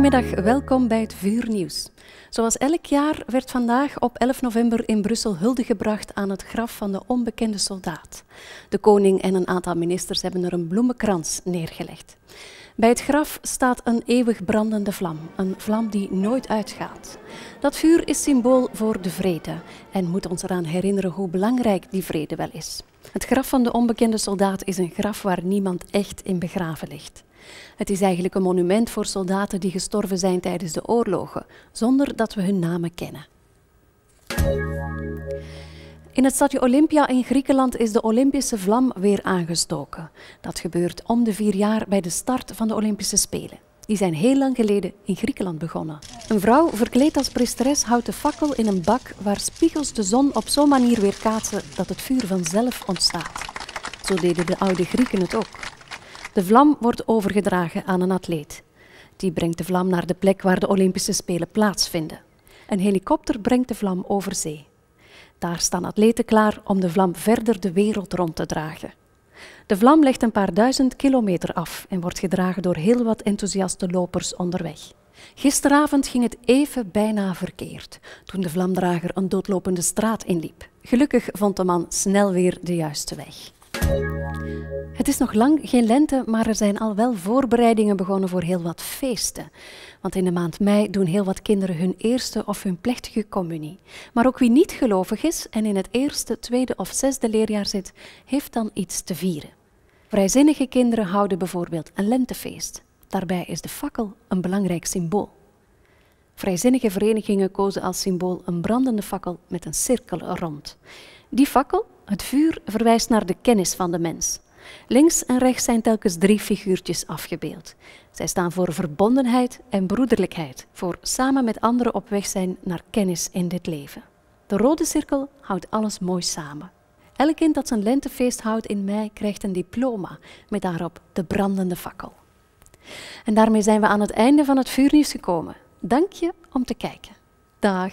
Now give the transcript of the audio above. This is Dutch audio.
Goedemiddag, welkom bij het Vuurnieuws. Zoals elk jaar werd vandaag op 11 november in Brussel hulde gebracht aan het graf van de onbekende soldaat. De koning en een aantal ministers hebben er een bloemenkrans neergelegd. Bij het graf staat een eeuwig brandende vlam, een vlam die nooit uitgaat. Dat vuur is symbool voor de vrede en moet ons eraan herinneren hoe belangrijk die vrede wel is. Het graf van de onbekende soldaat is een graf waar niemand echt in begraven ligt. Het is eigenlijk een monument voor soldaten die gestorven zijn tijdens de oorlogen, zonder dat we hun namen kennen. In het stadje Olympia in Griekenland is de Olympische vlam weer aangestoken. Dat gebeurt om de vier jaar bij de start van de Olympische Spelen. Die zijn heel lang geleden in Griekenland begonnen. Een vrouw verkleed als priesteres houdt de fakkel in een bak waar spiegels de zon op zo'n manier weerkaatsen dat het vuur vanzelf ontstaat. Zo deden de oude Grieken het ook. De vlam wordt overgedragen aan een atleet. Die brengt de vlam naar de plek waar de Olympische Spelen plaatsvinden. Een helikopter brengt de vlam over zee. Daar staan atleten klaar om de vlam verder de wereld rond te dragen. De vlam legt een paar duizend kilometer af en wordt gedragen door heel wat enthousiaste lopers onderweg. Gisteravond ging het even bijna verkeerd toen de vlamdrager een doodlopende straat inliep. Gelukkig vond de man snel weer de juiste weg. Het is nog lang geen lente, maar er zijn al wel voorbereidingen begonnen voor heel wat feesten. Want in de maand mei doen heel wat kinderen hun eerste of hun plechtige communie. Maar ook wie niet gelovig is en in het eerste, tweede of zesde leerjaar zit, heeft dan iets te vieren. Vrijzinnige kinderen houden bijvoorbeeld een lentefeest. Daarbij is de fakkel een belangrijk symbool. Vrijzinnige verenigingen kozen als symbool een brandende fakkel met een cirkel rond. Die fakkel, het vuur, verwijst naar de kennis van de mens. Links en rechts zijn telkens drie figuurtjes afgebeeld. Zij staan voor verbondenheid en broederlijkheid, voor samen met anderen op weg zijn naar kennis in dit leven. De rode cirkel houdt alles mooi samen. Elk kind dat zijn lentefeest houdt in mei krijgt een diploma met daarop de brandende fakkel. En daarmee zijn we aan het einde van het vuurnieuws gekomen. Dank je om te kijken. Dag.